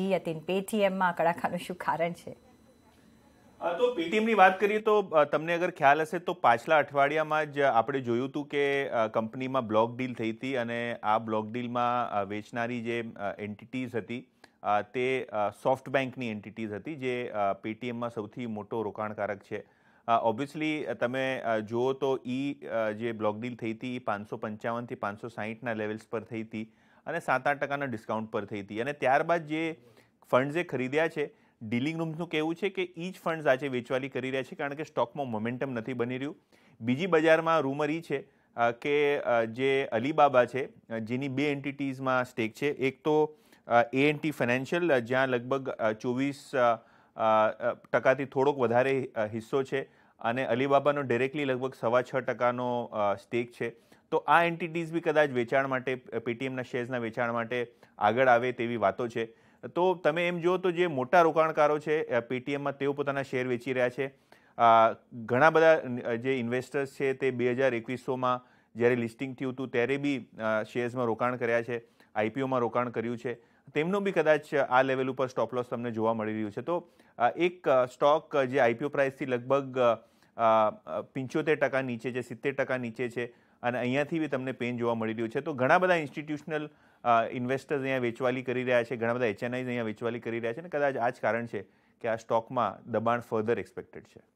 જી અતિન પેટીએમમાં કડાકાનું શું કારણ છે તો પેટીએમની વાત કરીએ તો તમને અગર ખ્યાલ હશે તો પાછલા અઠવાડિયામાં જ આપણે જોયું હતું કે કંપનીમાં બ્લોક ડીલ થઈ હતી અને આ બ્લોક ડીલમાં વેચનારી જે એન્ટિટીઝ હતી તે સોફ્ટ બેંકની એન્ટિટીઝ હતી જે પેટીએમમાં સૌથી મોટો રોકાણકારક છે ઓબ્વિયસલી તમે જુઓ તો ઈ જે બ્લોક ડીલ થઈ હતી એ પાંચસો પંચાવનથી પાંચસો સાહીઠના લેવલ્સ પર થઈ હતી અને સાત આઠ ટકાના ડિસ્કાઉન્ટ પર થઈ હતી અને ત્યારબાદ જે ફંડ્સે ખરીદ્યા છે ડીલિંગ રૂમ્સનું કહેવું છે કે ઈ જ ફંડ્સ આજે વેચવાલી કરી રહ્યા છે કારણ કે સ્ટોકમાં મોમેન્ટમ નથી બની રહ્યું બીજી બજારમાં રૂમર ઈ છે કે જે અલીબાબા છે જેની બે એન્ટિટીઝમાં સ્ટેક છે એક તો એ એનટી ફાઇનાન્શિયલ જ્યાં લગભગ ચોવીસ ટકાથી થોડોક વધારે હિસ્સો છે અને અલીબાબાનો ડિરેક્ટલી લગભગ સવા છ ટકાનો સ્ટેક છે તો આ એન્ટિટીઝ બી કદાચ વેચાણ માટે પેટીએમના શેર્સના વેચાણ માટે આગળ આવે તેવી વાતો છે તો તમે એમ જુઓ તો જે મોટા રોકાણકારો છે પેટીએમમાં તેઓ પોતાના શેર વેચી રહ્યા છે ઘણા બધા જે ઇન્વેસ્ટર્સ છે તે બે હજાર એકવીસોમાં જ્યારે લિસ્ટિંગ થયું હતું ત્યારે બી શેર્સમાં રોકાણ કર્યા છે આઈપીઓમાં રોકાણ કર્યું છે તેમનું બી કદાચ આ લેવલ ઉપર સ્ટોપ લોસ તમને જોવા મળી રહ્યું છે તો એક સ્ટોક જે આઈપીઓ પ્રાઇસથી લગભગ પંચોતેર ટકા નીચે છે સિત્તેર ટકા નીચે છે અને અહીંયાથી બી તમને પેન જોવા મળી રહ્યું છે તો ઘણા બધા ઇન્સ્ટિટ્યુશનલ ઇન્વેસ્ટર્સ અહીંયા વેચવાલી કરી રહ્યા છે ઘણા બધા એચએનઆઈઝ અહીંયા વેચવાલી કરી રહ્યા છે અને કદાચ આ જ કારણ છે કે આ સ્ટોકમાં દબાણ ફર્ધર એક્સપેક્ટેડ છે